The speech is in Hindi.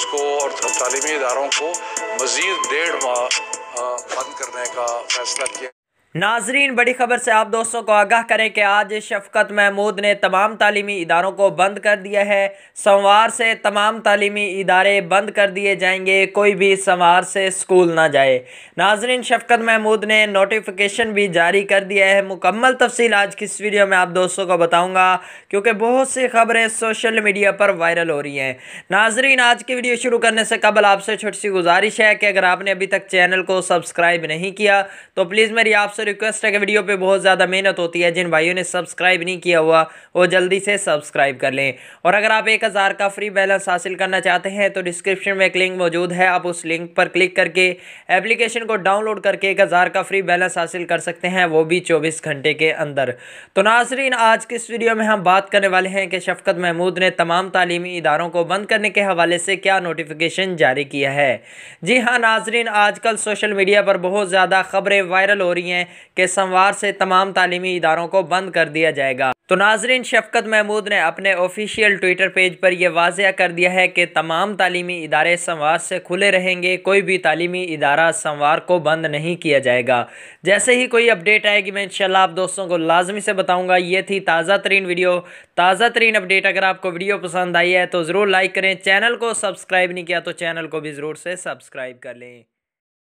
उसको और तलीमी इदारों को मज़ीद डेढ़ माह बंद करने का फैसला किया नाजरीन बड़ी खबर से आप दोस्तों को आगाह करें कि आज शफकत महमूद ने तमाम तालीमी इदारों को बंद कर दिया है सोमवार से तमाम तालीमी इदारे बंद कर दिए जाएंगे कोई भी सोमवार से स्कूल ना जाए नाजरीन शफकत महमूद ने नोटिफिकेशन भी जारी कर दिया है मुकम्मल तफसील आज की इस वीडियो में आप दोस्तों को बताऊँगा क्योंकि बहुत सी खबरें सोशल मीडिया पर वायरल हो रही हैं नाजरीन आज की वीडियो शुरू करने से कबल आपसे छोटी सी गुजारिश है कि अगर आपने अभी तक चैनल को सब्सक्राइब नहीं किया तो प्लीज़ मेरी आपसे आपसे रिक्वेस्ट है कि वीडियो पे बहुत ज़्यादा मेहनत होती है जिन भाइयों ने सब्सक्राइब नहीं किया हुआ वो जल्दी से सब्सक्राइब कर लें और अगर आप एक हज़ार का फ्री बैलेंस हासिल करना चाहते हैं तो डिस्क्रिप्शन में एक लिंक मौजूद है आप उस लिंक पर क्लिक करके एप्लीकेशन को डाउनलोड करके एक हज़ार का फ्री बैलेंस हासिल कर सकते हैं वो भी चौबीस घंटे के अंदर तो नाजरीन आज के इस वीडियो में हम बात करने वाले हैं कि शफकत महमूद ने तमाम तालीमी इदारों को बंद करने के हवाले से क्या नोटिफिकेशन जारी किया है जी हाँ नाजरीन आजकल सोशल मीडिया पर बहुत ज़्यादा ख़बरें वायरल हो रही हैं कि सोमवार से तमाम तालीमी इदारों को बंद कर दिया जाएगा तो नाजरीन शफकत महमूद ने अपने ऑफिशियल ट्विटर पेज पर यह वाजिया कर दिया है कि तमाम तालीमी इदारे सोमवार से खुले रहेंगे कोई भी तालीमी इदारा सोमवार को बंद नहीं किया जाएगा जैसे ही कोई अपडेट आएगी मैं इंशाल्लाह आप दोस्तों को लाजमी से बताऊंगा ये थी ताज़ा तरीन वीडियो ताज़ा तरीन अपडेट अगर आपको वीडियो पसंद आई है तो ज़रूर लाइक करें चैनल को सब्सक्राइब नहीं किया तो चैनल को भी ज़रूर से सब्सक्राइब कर लें